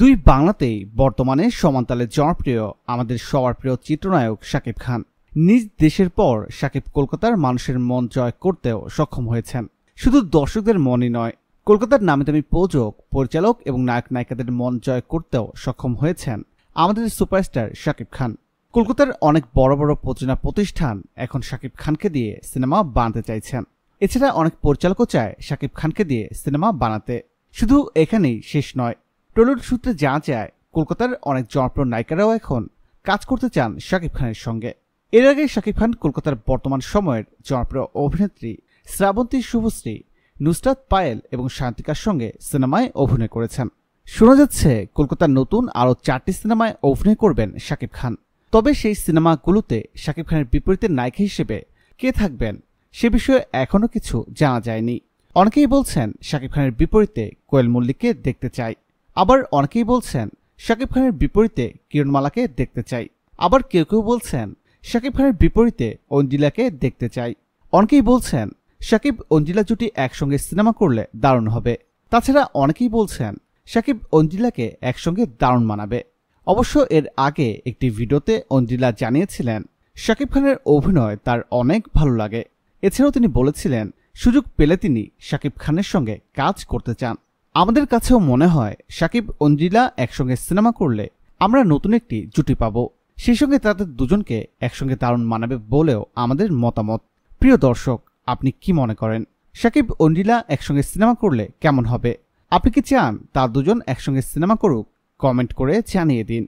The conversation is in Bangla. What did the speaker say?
দুই বাংলাতেই বর্তমানে সমান্তালে জনপ্রিয় আমাদের সবার প্রিয় চিত্রনায়ক শাকিব খান নিজ দেশের পর শাকিব কলকাতার মানুষের মন জয় করতেও সক্ষম হয়েছেন শুধু দর্শকদের মনই নয় কলকাতার নামে দামি প্রযোজক পরিচালক এবং নায়ক নায়িকাদের মন জয় করতেও সক্ষম হয়েছেন আমাদের সুপারস্টার শাকিব খান কলকাতার অনেক বড় বড় প্রচনা প্রতিষ্ঠান এখন শাকিব খানকে দিয়ে সিনেমা বানাতে চাইছেন এছাড়া অনেক পরিচালকও চায় শাকিব খানকে দিয়ে সিনেমা বানাতে শুধু এখানেই শেষ নয় টলিউড সূত্রে জানা যায় কলকাতার অনেক জনপ্রিয় নায়িকারাও এখন কাজ করতে চান শাকিব খানের সঙ্গে এর আগে শাকিব খান কলকাতার বর্তমান সময়ের জনপ্রিয় অভিনেত্রী শ্রাবন্তী শুভশ্রী নুসরাত পায়েল এবং শান্তিকার সঙ্গে সিনেমায় অভিনয় করেছেন শোনা যাচ্ছে কলকাতার নতুন আরও চারটি সিনেমায় অভিনয় করবেন শাকিব খান তবে সেই সিনেমাগুলোতে শাকিব খানের বিপরীতে নায়িকা হিসেবে কে থাকবেন সে বিষয়ে এখনও কিছু জানা যায়নি অনেকেই বলছেন শাকিব খানের বিপরীতে কোয়েল মল্লিককে দেখতে চায় আবার অনেকেই বলছেন শাকিব খানের বিপরীতে কিরণমালাকে দেখতে চাই আবার কেউ কেউ বলছেন শাকিব খানের বিপরীতে অঞ্জিলাকে দেখতে চাই অনেকেই বলছেন শাকিব অঞ্জিলা জুটি একসঙ্গে সিনেমা করলে দারুণ হবে তাছাড়া অনেকেই বলছেন শাকিব অঞ্জিলাকে একসঙ্গে দারুণ মানাবে অবশ্য এর আগে একটি ভিডিওতে অঞ্জিলা জানিয়েছিলেন শাকিব খানের অভিনয় তার অনেক ভালো লাগে এছাড়াও তিনি বলেছিলেন সুযোগ পেলে তিনি শাকিব খানের সঙ্গে কাজ করতে চান আমাদের কাছেও মনে হয় সাকিব অঞ্জিলা একসঙ্গে সিনেমা করলে আমরা নতুন একটি জুটি পাব সেই সঙ্গে তাদের দুজনকে একসঙ্গে দারুণ মানাবে বলেও আমাদের মতামত প্রিয় দর্শক আপনি কি মনে করেন সাকিব অঞ্জিলা একসঙ্গে সিনেমা করলে কেমন হবে আপনি কি চান তার দুজন একসঙ্গে সিনেমা করুক কমেন্ট করে জানিয়ে দিন